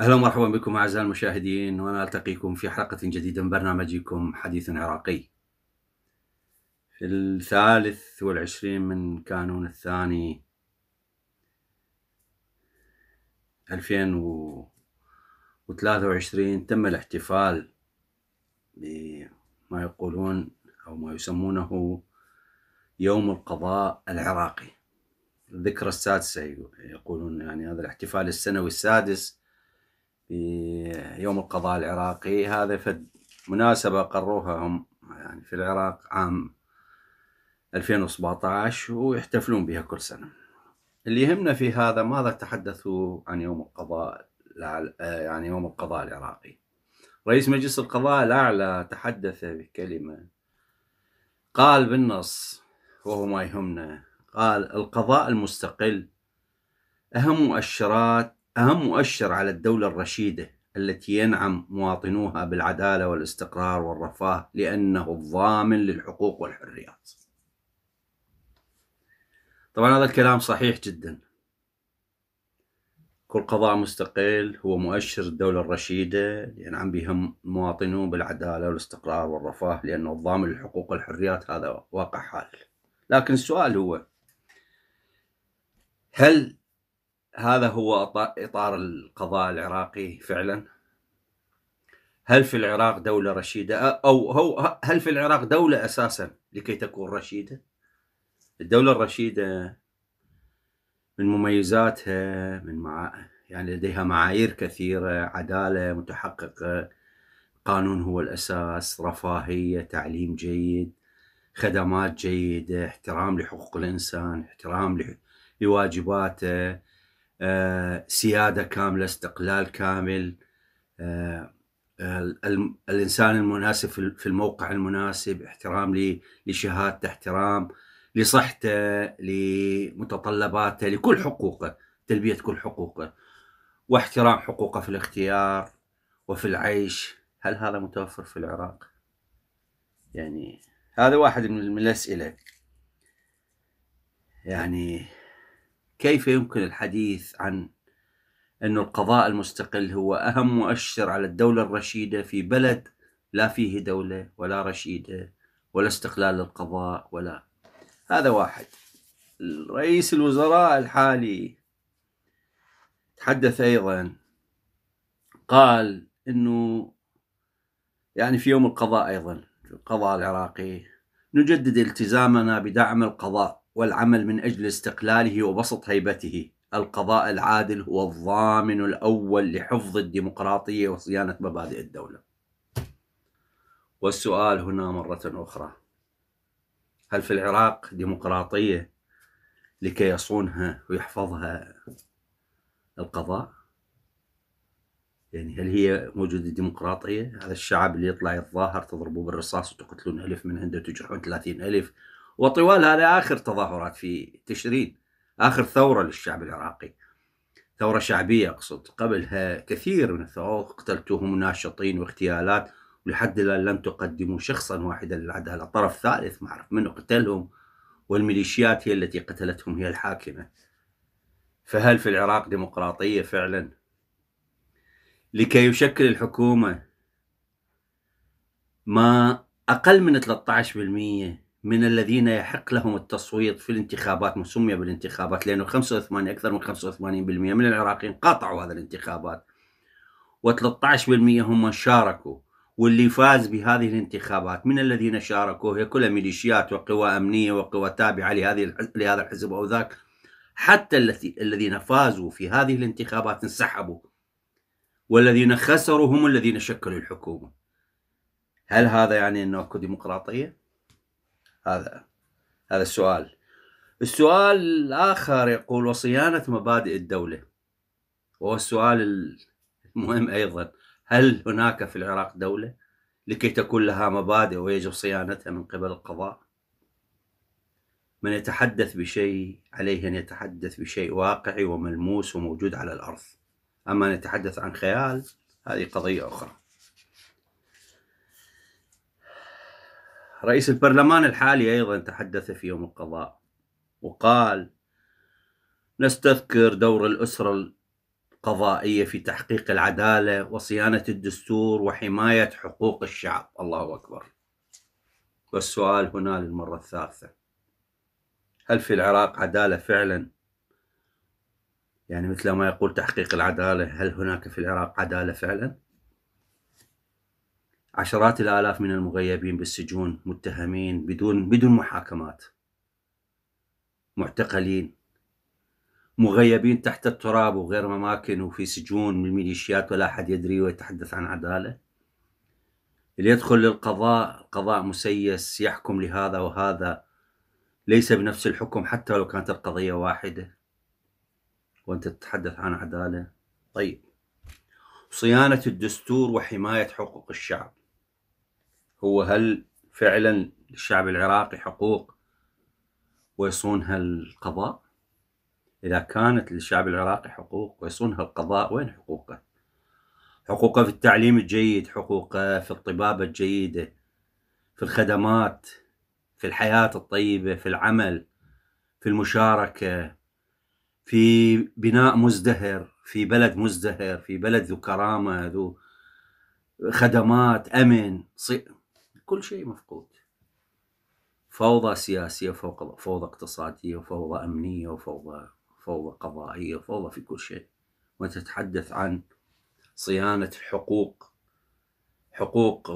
اهلا ومرحبا بكم اعزائي المشاهدين وانا التقيكم في حلقه جديده من برنامجكم حديث عراقي. في الثالث والعشرين من كانون الثاني 2023 تم الاحتفال بما يقولون او ما يسمونه يوم القضاء العراقي. الذكرى السادسه يقولون يعني هذا الاحتفال السنوي السادس في يوم القضاء العراقي هذا فد مناسبة قروها هم يعني في العراق عام 2017 ويحتفلون بها كل سنة اللي يهمنا في هذا ماذا تحدثوا عن يوم القضاء يعني يوم القضاء العراقي رئيس مجلس القضاء الأعلى تحدث بكلمة قال بالنص وهو ما يهمنا قال القضاء المستقل أهم مؤشرات أهم مؤشر على الدولة الرشيدة التي ينعم مواطنوها بالعدالة والاستقرار والرفاه لأنه الضامن للحقوق والحريات طبعا هذا الكلام صحيح جدا كل قضاء مستقل هو مؤشر الدولة الرشيدة ينعم بهم مواطنون بالعدالة والاستقرار والرفاه لأنه الضامن للحقوق والحريات هذا واقع حال لكن السؤال هو هل هذا هو إطار القضاء العراقي فعلا هل في العراق دولة رشيدة أو هو هل في العراق دولة أساسا لكي تكون رشيدة الدولة الرشيدة من مميزاتها من مع... يعني لديها معايير كثيرة عدالة متحققة قانون هو الأساس رفاهية تعليم جيد خدمات جيدة احترام لحقوق الإنسان احترام لواجباته آه، سياده كامله استقلال كامل آه، آه، الانسان المناسب في الموقع المناسب احترام لشهادته احترام لصحته لمتطلباته لكل حقوقه تلبيه كل حقوقه واحترام حقوقه في الاختيار وفي العيش هل هذا متوفر في العراق يعني هذا واحد من الاسئله يعني كيف يمكن الحديث عن أن القضاء المستقل هو أهم مؤشر على الدولة الرشيدة في بلد لا فيه دولة ولا رشيدة ولا استقلال للقضاء ولا هذا واحد رئيس الوزراء الحالي تحدث أيضا قال أنه يعني في يوم القضاء أيضا القضاء العراقي نجدد التزامنا بدعم القضاء والعمل من أجل استقلاله وبسط هيبته القضاء العادل هو الضامن الأول لحفظ الديمقراطية وصيانة مبادئ الدولة والسؤال هنا مرة أخرى هل في العراق ديمقراطية لكي يصونها ويحفظها القضاء يعني هل هي موجودة ديمقراطية هذا الشعب اللي يطلع يتظاهر تضربوه بالرصاص وتقتلون ألف من عنده وتجرحون ثلاثين ألف وطوال هذا آخر تظاهرات في تشرين آخر ثورة للشعب العراقي ثورة شعبية أقصد قبلها كثير من الثوار اقتلتوهم ناشطين واغتيالات ولحد الآن لم تقدموا شخصا واحدا للعدالة طرف ثالث ما أعرف من قتلهم والميليشيات هي التي قتلتهم هي الحاكمة فهل في العراق ديمقراطية فعلا لكي يشكل الحكومة ما أقل من 13% من الذين يحق لهم التصويت في الانتخابات ما سمي بالانتخابات لأنه 85 أكثر من 85% من العراقيين قاطعوا هذه الانتخابات و13% هم شاركوا واللي فاز بهذه الانتخابات من الذين شاركوا هي كلها ميليشيات وقوى أمنية وقوى تابعة لهذه لهذا الحزب أو ذاك حتى الذين فازوا في هذه الانتخابات انسحبوا والذين خسروا هم الذين شكلوا الحكومة هل هذا يعني أنه أكو ديمقراطية؟ هذا هذا السؤال السؤال الآخر يقول وصيانة مبادئ الدولة وهو السؤال المهم أيضا هل هناك في العراق دولة لكي تكون لها مبادئ ويجب صيانتها من قبل القضاء من يتحدث بشيء عليه أن يتحدث بشيء واقعي وملموس وموجود على الأرض أما أن يتحدث عن خيال هذه قضية أخرى رئيس البرلمان الحالي أيضا تحدث في يوم القضاء وقال نستذكر دور الأسرة القضائية في تحقيق العدالة وصيانة الدستور وحماية حقوق الشعب الله أكبر والسؤال هنا للمرة الثالثة هل في العراق عدالة فعلا؟ يعني مثل ما يقول تحقيق العدالة هل هناك في العراق عدالة فعلا؟ عشرات الآلاف من المغيبين بالسجون متهمين بدون بدون محاكمات معتقلين مغيبين تحت التراب وغير مماكن وفي سجون من الميليشيات ولا أحد يدري ويتحدث عن عدالة اللي يدخل للقضاء قضاء مسيس يحكم لهذا وهذا ليس بنفس الحكم حتى لو كانت القضية واحدة وأنت تتحدث عن عدالة طيب صيانة الدستور وحماية حقوق الشعب هو هل فعلا للشعب العراقي حقوق ويصونها القضاء إذا كانت للشعب العراقي حقوق ويصونها القضاء وين حقوقه حقوقه في التعليم الجيد حقوقه في الطبابة الجيدة في الخدمات في الحياة الطيبة في العمل في المشاركة في بناء مزدهر في بلد مزدهر في بلد ذو كرامة ذو خدمات أمن كل شيء مفقود فوضى سياسية فوضى, فوضى اقتصادية وفوضى أمنية وفوضى فوضى قضائية فوضى في كل شيء وتتحدث عن صيانة الحقوق حقوق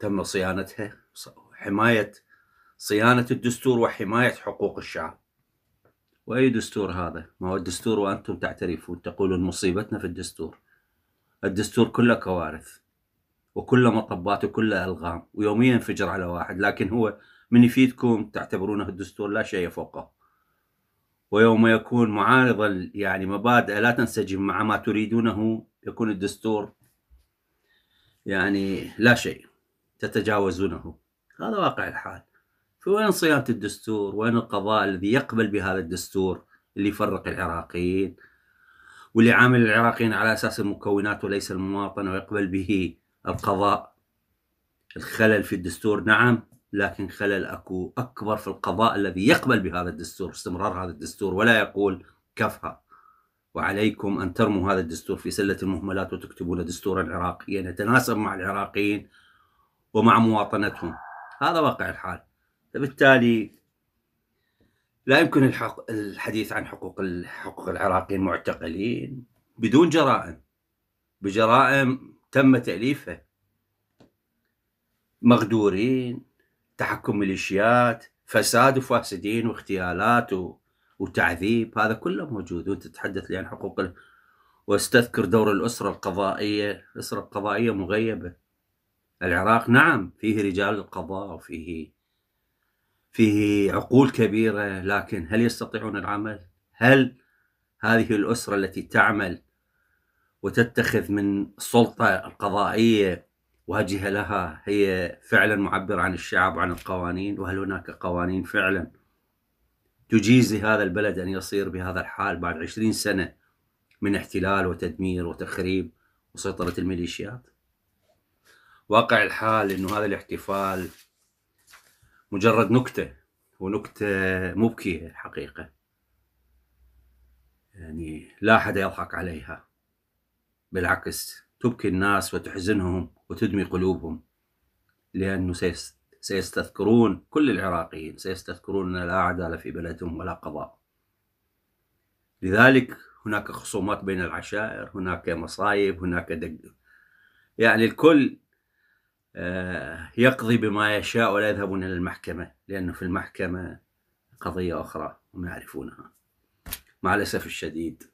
تم صيانتها حماية صيانة الدستور وحماية حقوق الشعب وأي دستور هذا؟ ما هو الدستور وأنتم تعترفون تقولون مصيبتنا في الدستور الدستور كله كوارث وكله مطبات وكله الغام ويوميا ينفجر على واحد لكن هو من يفيدكم تعتبرونه الدستور لا شيء فوقه ويوم يكون معارضا يعني مبادئ لا تنسجم مع ما تريدونه يكون الدستور يعني لا شيء تتجاوزونه هذا واقع الحال فوين صيانة الدستور وين القضاء الذي يقبل بهذا الدستور اللي يفرق العراقيين واللي عامل العراقيين على أساس المكونات وليس المواطن ويقبل به القضاء الخلل في الدستور نعم لكن خلل اكو اكبر في القضاء الذي يقبل بهذا الدستور استمرار هذا الدستور ولا يقول كفها وعليكم ان ترموا هذا الدستور في سله المهملات وتكتبون دستورا عراقيا يتناسب مع العراقيين ومع مواطنتهم هذا واقع الحال فبالتالي لا يمكن الحق الحديث عن حقوق حقوق العراقيين المعتقلين بدون جرائم بجرائم تم تأليفها مغدورين تحكم ميليشيات فساد وفاسدين واغتيالات وتعذيب هذا كله موجود وانت تتحدث لي عن حقوق ال... واستذكر دور الأسرة القضائية الأسرة القضائية مغيبة العراق نعم فيه رجال القضاء وفيه فيه عقول كبيرة لكن هل يستطيعون العمل؟ هل هذه الأسرة التي تعمل وتتخذ من السلطة القضائية واجهة لها هي فعلا معبرة عن الشعب وعن القوانين وهل هناك قوانين فعلا تجيز لهذا البلد أن يصير بهذا الحال بعد عشرين سنة من احتلال وتدمير وتخريب وسيطرة الميليشيات واقع الحال أنه هذا الاحتفال مجرد نكتة ونكتة مبكية الحقيقة يعني لا أحد يضحك عليها بالعكس تبكي الناس وتحزنهم وتدمي قلوبهم لأنه سيستذكرون كل العراقيين سيستذكرون أن لا عدالة في بلدهم ولا قضاء لذلك هناك خصومات بين العشائر هناك مصايب هناك دق يعني الكل آه، يقضي بما يشاء ولا يذهبون إلى المحكمة لأنه في المحكمة قضية أخرى هم يعرفونها مع الأسف الشديد